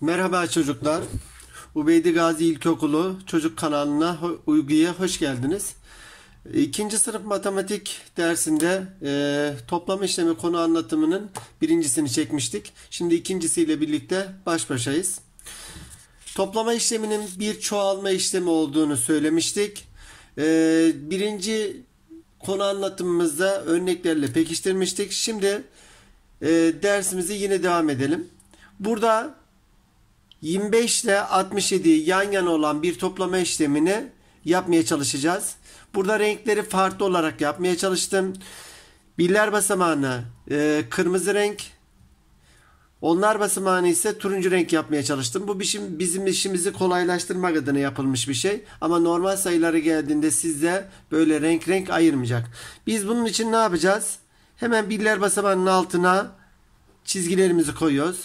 Merhaba çocuklar. Ubeydi Gazi İlkokulu Çocuk kanalına Uygu'ya hoş geldiniz. İkinci sınıf matematik dersinde e, toplama işlemi konu anlatımının birincisini çekmiştik. Şimdi ikincisiyle birlikte baş başayız. Toplama işleminin bir çoğalma işlemi olduğunu söylemiştik. E, birinci konu anlatımımızda örneklerle pekiştirmiştik. Şimdi e, dersimizi yine devam edelim. Burada 25 ile 67 yan yana olan bir toplama işlemini yapmaya çalışacağız. Burada renkleri farklı olarak yapmaya çalıştım. Birler basamağına e, kırmızı renk, onlar basamağını ise turuncu renk yapmaya çalıştım. Bu bizim, şey, bizim işimizi kolaylaştırmak adına yapılmış bir şey. Ama normal sayıları geldiğinde sizde böyle renk renk ayırmayacak. Biz bunun için ne yapacağız? Hemen birler basamağının altına çizgilerimizi koyuyoruz.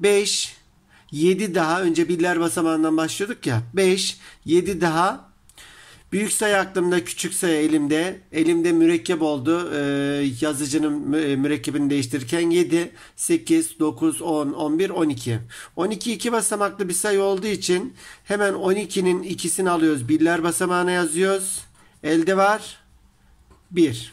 5, 7 daha önce biller basamağından başlıyorduk ya. 5, 7 daha Büyük sayı aklımda, küçük sayı elimde. Elimde mürekkep oldu. Ee, yazıcının e, mürekkebini değiştirirken 7, 8, 9, 10, 11, 12. 12 iki basamaklı bir sayı olduğu için hemen 12'nin ikisini alıyoruz. Birler basamağına yazıyoruz. Elde var 1.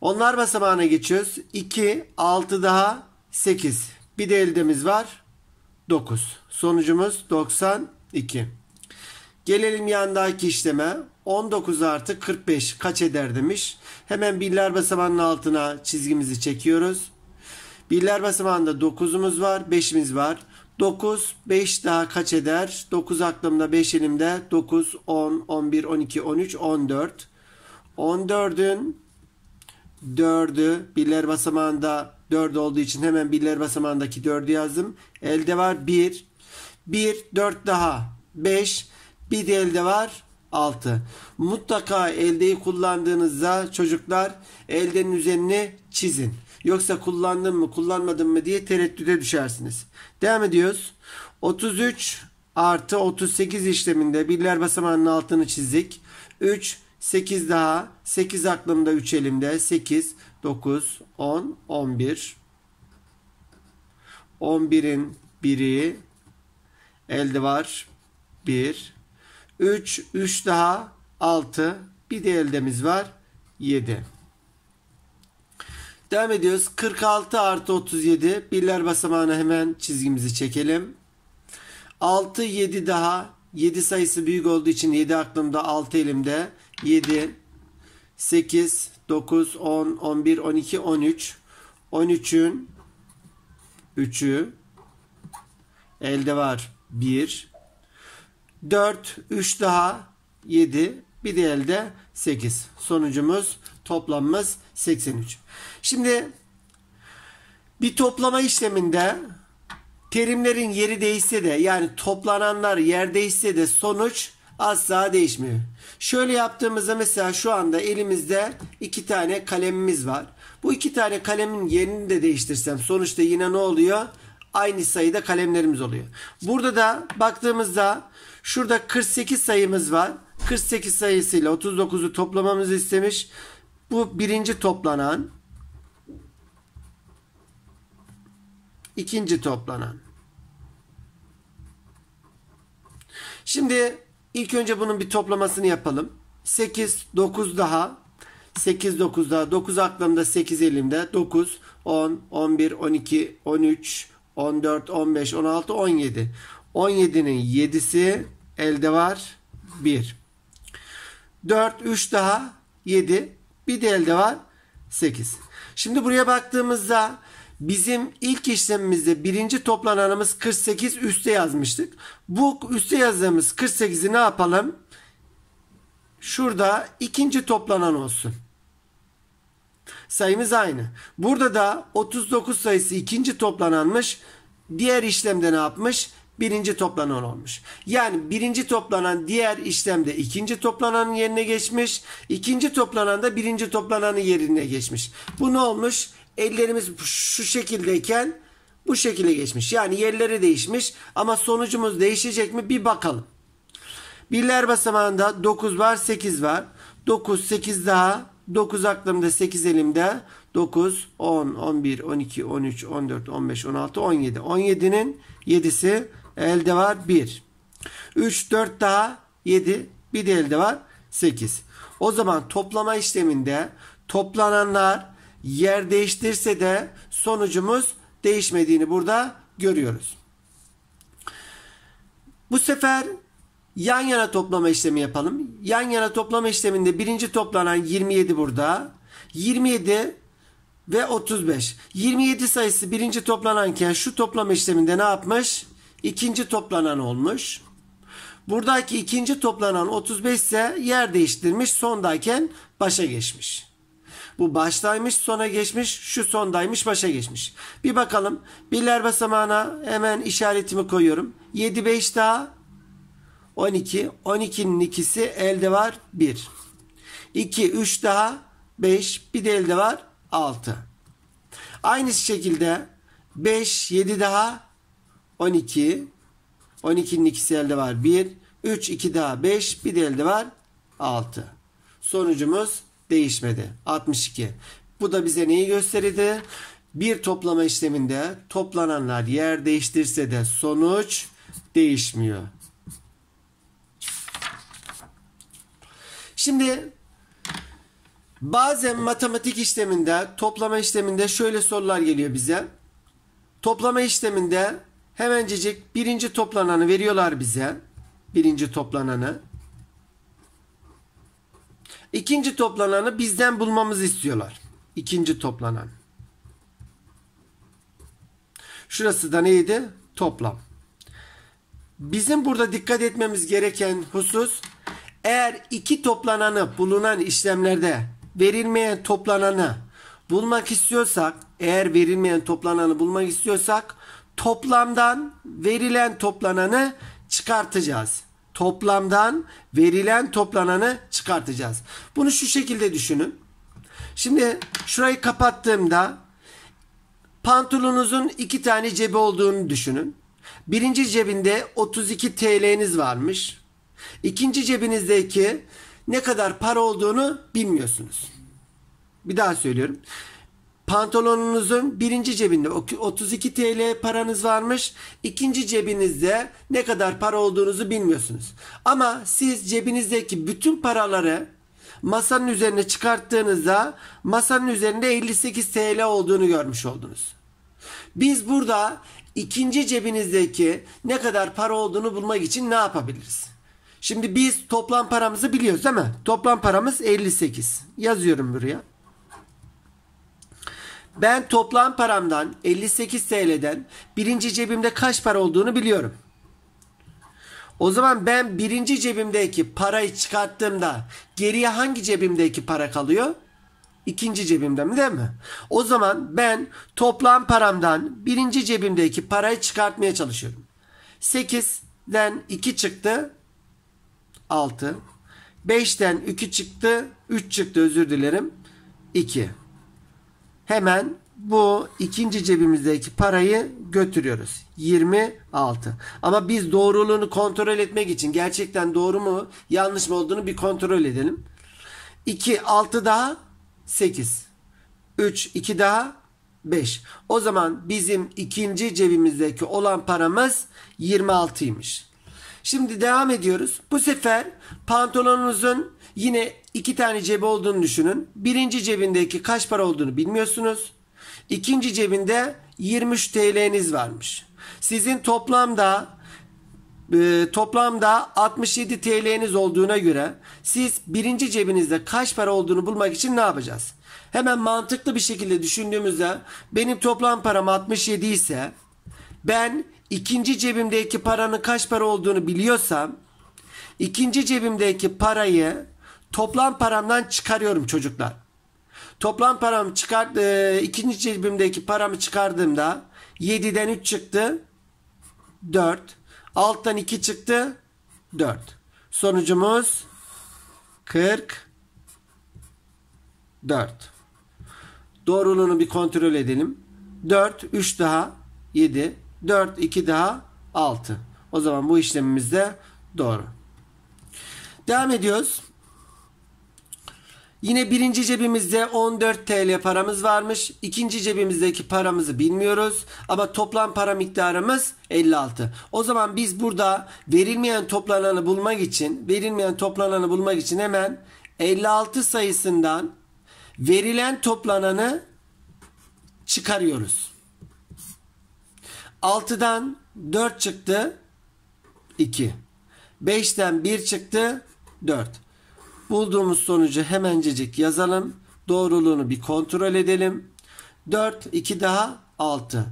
Onlar basamağına geçiyoruz. 2, 6 daha 8. Bir de eldemiz var. 9. Sonucumuz 92. Gelelim yandaki işleme. 19 artı 45 kaç eder demiş. Hemen birler basamağının altına çizgimizi çekiyoruz. Birler basamağında 9'umuz var, 5'imiz var. 9, 5 daha kaç eder? 9 aklımda, 5 elimde. 9, 10, 11, 12, 13, 14. 14'ün 4'ü birler basamağında 4 olduğu için hemen birler basamağındaki 4'ü yazdım. Elde var 1. 1, 4 daha 5. Bir de elde var 6. Mutlaka eldeyi kullandığınızda çocuklar eldenin üzerine çizin. Yoksa kullandım mı kullanmadım mı diye tereddüde düşersiniz. Devam ediyoruz. 33 artı 38 işleminde birler basamağının altını çizdik. 3 8 daha. 8 aklımda 3 elimde. 8, 9, 10, 11. 11'in biri elde var. 1. 3, 3 daha 6. Bir de eldemiz var. 7. Devam ediyoruz. 46 artı 37. Birler basamağına hemen çizgimizi çekelim. 6, 7 daha. 7 sayısı büyük olduğu için 7 aklımda 6 elimde. 7, 8, 9, 10, 11, 12, 13. 13'ün 3'ü elde var 1. 4, 3 daha 7. Bir de elde 8. Sonucumuz toplamımız 83. Şimdi bir toplama işleminde terimlerin yeri değişse de yani toplananlar yer değişse de sonuç asla değişmiyor. Şöyle yaptığımızda mesela şu anda elimizde iki tane kalemimiz var. Bu iki tane kalemin yerini de değiştirsem sonuçta yine ne oluyor? Aynı sayıda kalemlerimiz oluyor. Burada da baktığımızda şurada 48 sayımız var. 48 sayısıyla 39'u toplamamızı istemiş. Bu birinci toplanan. ikinci toplanan. Şimdi İlk önce bunun bir toplamasını yapalım. 8, 9 daha. 8, 9 daha. 9 aklımda, 8 elimde. 9, 10, 11, 12, 13, 14, 15, 16, 17. 17'nin 7'si elde var. 1. 4, 3 daha. 7. Bir de elde var. 8. Şimdi buraya baktığımızda Bizim ilk işlemimizde birinci toplananımız 48 üste yazmıştık. Bu üste yazdığımız 48'i ne yapalım? Şurada ikinci toplanan olsun. Sayımız aynı. Burada da 39 sayısı ikinci toplananmış. Diğer işlemde ne yapmış? birinci toplanan olmuş. Yani birinci toplanan diğer işlemde ikinci toplananın yerine geçmiş. İkinci toplanan da birinci toplananın yerine geçmiş. Bu ne olmuş? ellerimiz şu şekildeyken bu şekilde geçmiş. Yani yerleri değişmiş ama sonucumuz değişecek mi bir bakalım. Birler basamağında 9 var 8 var. 9 8 daha 9 aklımda 8 elimde 9 10 11 12 13 14 15 16 17 17'nin 7'si elde var 1 3 4 daha 7 bir de elde var 8 o zaman toplama işleminde toplananlar yer değiştirse de sonucumuz değişmediğini burada görüyoruz. Bu sefer yan yana toplama işlemi yapalım. Yan yana toplama işleminde birinci toplanan 27 burada. 27 ve 35. 27 sayısı birinci toplananken şu toplama işleminde ne yapmış? İkinci toplanan olmuş. Buradaki ikinci toplanan 35 ise yer değiştirmiş sondayken başa geçmiş. Bu başlaymış, sona geçmiş. Şu sondaymış başa geçmiş. Bir bakalım. Birler basamağına hemen işaretimi koyuyorum. 7 5 daha 12. 12'nin ikisi elde var 1. 2 3 daha 5. Bir de elde var 6. Aynı şekilde 5 7 daha 12. 12'nin ikisi elde var 1. 3 2 daha 5. Bir de elde var 6. Sonucumuz değişmedi. 62. Bu da bize neyi gösterirdi? Bir toplama işleminde toplananlar yer değiştirse de sonuç değişmiyor. Şimdi bazen matematik işleminde, toplama işleminde şöyle sorular geliyor bize. Toplama işleminde hemencecik birinci toplananı veriyorlar bize. Birinci toplananı. İkinci toplananı bizden bulmamızı istiyorlar. İkinci toplanan. Şurası da neydi? Toplam. Bizim burada dikkat etmemiz gereken husus eğer iki toplananı bulunan işlemlerde verilmeyen toplananı bulmak istiyorsak eğer verilmeyen toplananı bulmak istiyorsak toplamdan verilen toplananı çıkartacağız toplamdan verilen toplananı çıkartacağız. Bunu şu şekilde düşünün. Şimdi şurayı kapattığımda pantolonunuzun iki tane cebi olduğunu düşünün. Birinci cebinde 32 TL'niz varmış. İkinci cebinizdeki ne kadar para olduğunu bilmiyorsunuz. Bir daha söylüyorum pantolonunuzun birinci cebinde 32 TL paranız varmış. İkinci cebinizde ne kadar para olduğunuzu bilmiyorsunuz. Ama siz cebinizdeki bütün paraları masanın üzerine çıkarttığınızda masanın üzerinde 58 TL olduğunu görmüş oldunuz. Biz burada ikinci cebinizdeki ne kadar para olduğunu bulmak için ne yapabiliriz? Şimdi biz toplam paramızı biliyoruz değil mi? Toplam paramız 58. Yazıyorum buraya ben toplam paramdan 58 TL'den birinci cebimde kaç para olduğunu biliyorum. O zaman ben birinci cebimdeki parayı çıkarttığımda geriye hangi cebimdeki para kalıyor? İkinci cebimde mi değil mi? O zaman ben toplam paramdan birinci cebimdeki parayı çıkartmaya çalışıyorum. 8'den 2 çıktı 6. 5'ten 2 çıktı 3 çıktı özür dilerim 2 hemen bu ikinci cebimizdeki parayı götürüyoruz. 26. Ama biz doğruluğunu kontrol etmek için gerçekten doğru mu yanlış mı olduğunu bir kontrol edelim. 2 6 daha 8. 3 2 daha 5. O zaman bizim ikinci cebimizdeki olan paramız 26'ymış. Şimdi devam ediyoruz. Bu sefer pantolonunuzun Yine iki tane cebi olduğunu düşünün. Birinci cebindeki kaç para olduğunu bilmiyorsunuz. İkinci cebinde 23 TL'niz varmış. Sizin toplamda e, toplamda 67 TL'niz olduğuna göre siz birinci cebinizde kaç para olduğunu bulmak için ne yapacağız? Hemen mantıklı bir şekilde düşündüğümüzde benim toplam param 67 ise ben ikinci cebimdeki paranın kaç para olduğunu biliyorsam ikinci cebimdeki parayı toplam paramdan çıkarıyorum çocuklar. Toplam param çıkar e, ikinci cebimdeki paramı çıkardığımda 7'den 3 çıktı 4. Alttan 2 çıktı 4. Sonucumuz 40 4. Doğruluğunu bir kontrol edelim. 4 3 daha 7 4 2 daha 6. O zaman bu işlemimiz de doğru. Devam ediyoruz. Yine birinci cebimizde 14 TL paramız varmış. İkinci cebimizdeki paramızı bilmiyoruz. Ama toplam para miktarımız 56. O zaman biz burada verilmeyen toplananı bulmak için verilmeyen toplananı bulmak için hemen 56 sayısından verilen toplananı çıkarıyoruz. 6'dan 4 çıktı 2. 5'ten 1 çıktı 4. Bulduğumuz sonucu hemencecik yazalım. Doğruluğunu bir kontrol edelim. 4, 2 daha 6.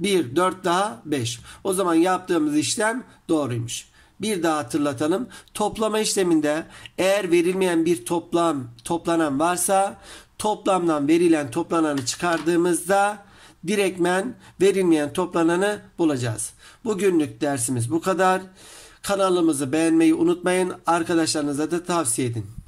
1, 4 daha 5. O zaman yaptığımız işlem doğruymuş. Bir daha hatırlatalım. Toplama işleminde eğer verilmeyen bir toplam toplanan varsa toplamdan verilen toplananı çıkardığımızda direkmen verilmeyen toplananı bulacağız. Bugünlük dersimiz bu kadar. Kanalımızı beğenmeyi unutmayın. Arkadaşlarınıza da tavsiye edin.